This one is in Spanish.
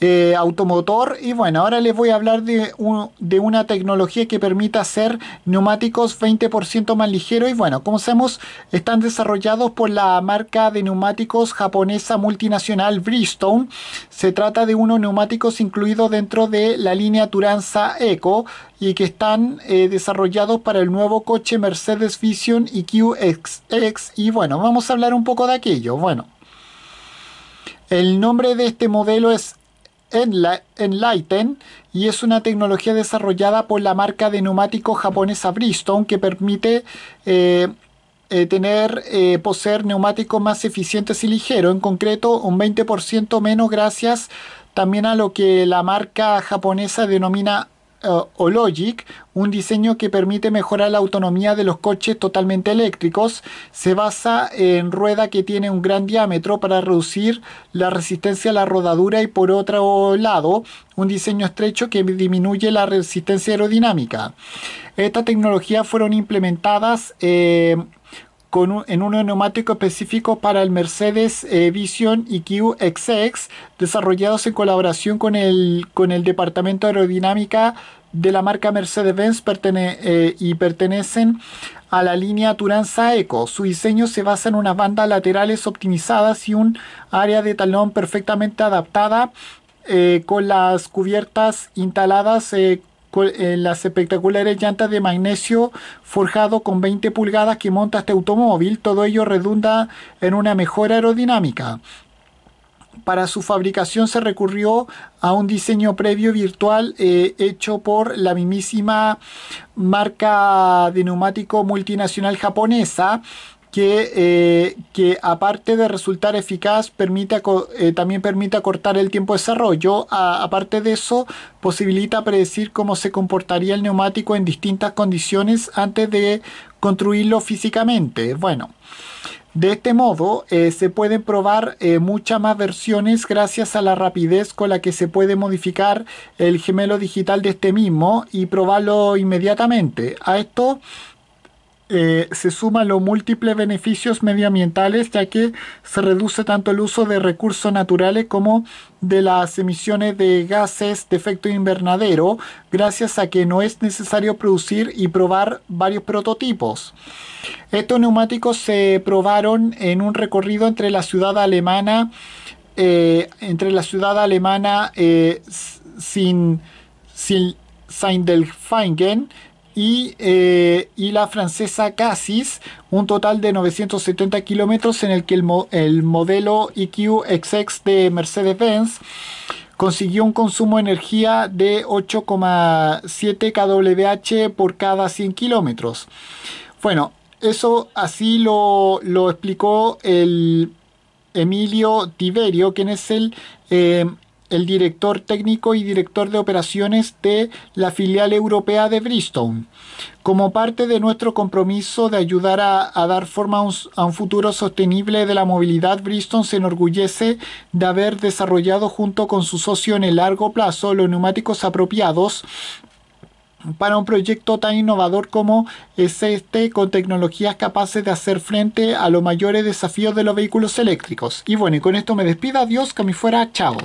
eh, automotor y bueno, ahora les voy a hablar de, de una tecnología que permita hacer neumáticos 20% más ligeros y bueno, como sabemos están desarrollados por la marca de neumáticos japonesa multinacional Bridgestone. Se trata de unos neumáticos incluidos dentro de la línea Turanza Eco y que están eh, desarrollados para el nuevo coche Mercedes Vision EQXX y bueno, vamos a hablar un poco de aquello. Bueno, el nombre de este modelo es Enlighten y es una tecnología desarrollada por la marca de neumáticos japonesa Bridgestone que permite eh, eh, tener, eh, poseer neumáticos más eficientes y ligeros, en concreto un 20% menos gracias también a lo que la marca japonesa denomina eh, o Logic, un diseño que permite mejorar la autonomía de los coches totalmente eléctricos. Se basa en rueda que tiene un gran diámetro para reducir la resistencia a la rodadura y por otro lado, un diseño estrecho que disminuye la resistencia aerodinámica. Estas tecnologías fueron implementadas en eh, en un neumático específico para el Mercedes eh, Vision EQ desarrollados en colaboración con el, con el Departamento de Aerodinámica de la marca Mercedes-Benz eh, y pertenecen a la línea Turanza Eco... Su diseño se basa en unas bandas laterales optimizadas y un área de talón perfectamente adaptada eh, con las cubiertas instaladas eh, las espectaculares llantas de magnesio forjado con 20 pulgadas que monta este automóvil, todo ello redunda en una mejor aerodinámica. Para su fabricación se recurrió a un diseño previo virtual eh, hecho por la mismísima marca de neumático multinacional japonesa que, eh, que aparte de resultar eficaz, permite, eh, también permite acortar el tiempo de desarrollo. aparte de eso, posibilita predecir cómo se comportaría el neumático en distintas condiciones antes de construirlo físicamente. Bueno. De este modo, eh, se pueden probar muchas más versiones gracias a la rapidez con la que se puede modificar el gemelo digital de este mismo y probarlo inmediatamente. A esto eh, se suma los múltiples beneficios medioambientales, ya que se reduce tanto el uso de recursos naturales como de las emisiones de gases de efecto invernadero, gracias a que no es necesario producir y probar varios prototipos. Estos neumáticos se probaron en un recorrido entre la ciudad alemana, eh, entre la ciudad alemana eh, sin, sin eh, y, la francesa Casis, un total de 970 kilómetros en el que el, el modelo EQXX de Mercedes-Benz consiguió un consumo de energía de 8,7 kWh por cada 100 kilómetros. Bueno, eso así lo, explicó el Emilio Tiberio, quien es el eh, el director técnico y director de operaciones de la filial europea de Bristol. Como parte de nuestro compromiso de ayudar a, dar forma a un, futuro sostenible de la movilidad, Bristol se enorgullece de haber desarrollado junto con su socio en el largo plazo los neumáticos apropiados para un proyecto tan innovador como es este, con tecnologías capaces de hacer frente a los mayores desafíos de los vehículos eléctricos. Y bueno, y con esto me despido, adiós, que fuera, chao.